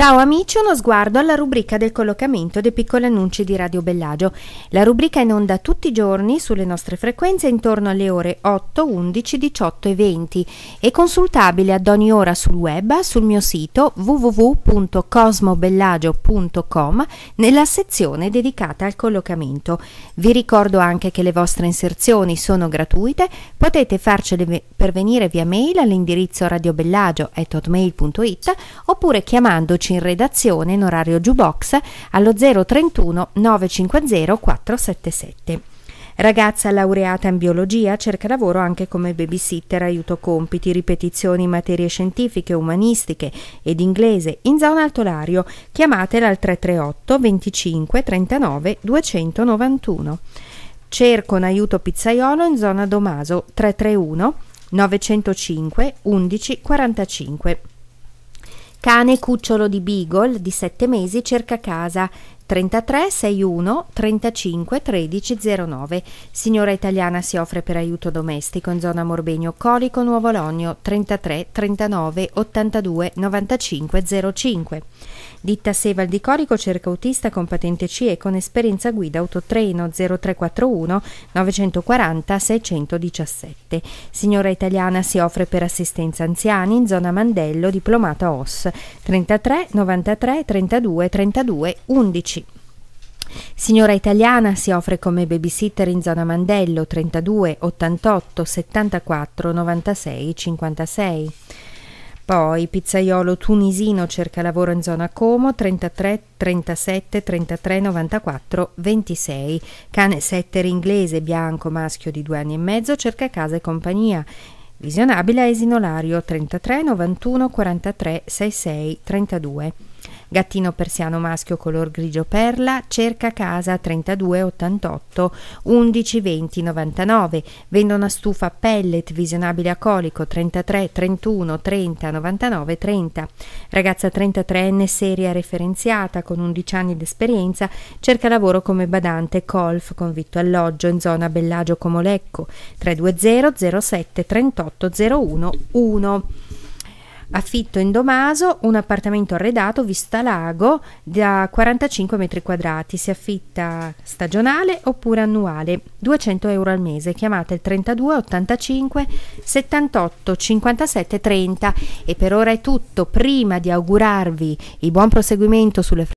Ciao amici, uno sguardo alla rubrica del collocamento dei piccoli annunci di Radio Bellagio. La rubrica è in onda tutti i giorni sulle nostre frequenze intorno alle ore 8, 11, 18 e 20 e consultabile ad ogni ora sul web sul mio sito www.cosmobellagio.com nella sezione dedicata al collocamento. Vi ricordo anche che le vostre inserzioni sono gratuite, potete farcele pervenire via mail all'indirizzo radiobellagio.it oppure chiamandoci in redazione in orario jukebox allo 031 950 477. Ragazza laureata in biologia cerca lavoro anche come babysitter, aiuto compiti, ripetizioni in materie scientifiche, umanistiche ed inglese in zona Altolario. Chiamatela al 338 25 39 291. Cerco un aiuto pizzaiolo in zona Domaso 331 905 11 45. Cane cucciolo di Beagle di 7 mesi cerca casa 33 61 35 13 09. Signora italiana si offre per aiuto domestico in zona Morbegno Colico Nuovo Logno 33 39 82 95 05. Ditta Seval di Corico cerca autista con patente CE con esperienza guida autotreno 0341 940 617. Signora italiana si offre per assistenza anziani in zona Mandello diplomata OS 33 93 32 32 11. Signora italiana si offre come babysitter in zona Mandello 32 88 74 96 56. Poi pizzaiolo tunisino cerca lavoro in zona Como 33 37 33 94 26. Cane setter inglese bianco maschio di due anni e mezzo cerca casa e compagnia. Visionabile a esinolario 33 91 43 66 32 gattino persiano maschio color grigio perla, cerca casa 3288 11 20 99, vendono a stufa pellet visionabile a colico 33 31 30 99 30. Ragazza 33enne seria referenziata con 11 anni di esperienza, cerca lavoro come badante colf con vitto alloggio in zona Bellagio Comolecco 320 07 38 01 1. Affitto in Domaso, un appartamento arredato vista lago da 45 metri quadrati. Si affitta stagionale oppure annuale, 200 euro al mese. Chiamate il 32 85 78 57 30. E per ora è tutto. Prima di augurarvi il buon proseguimento sulle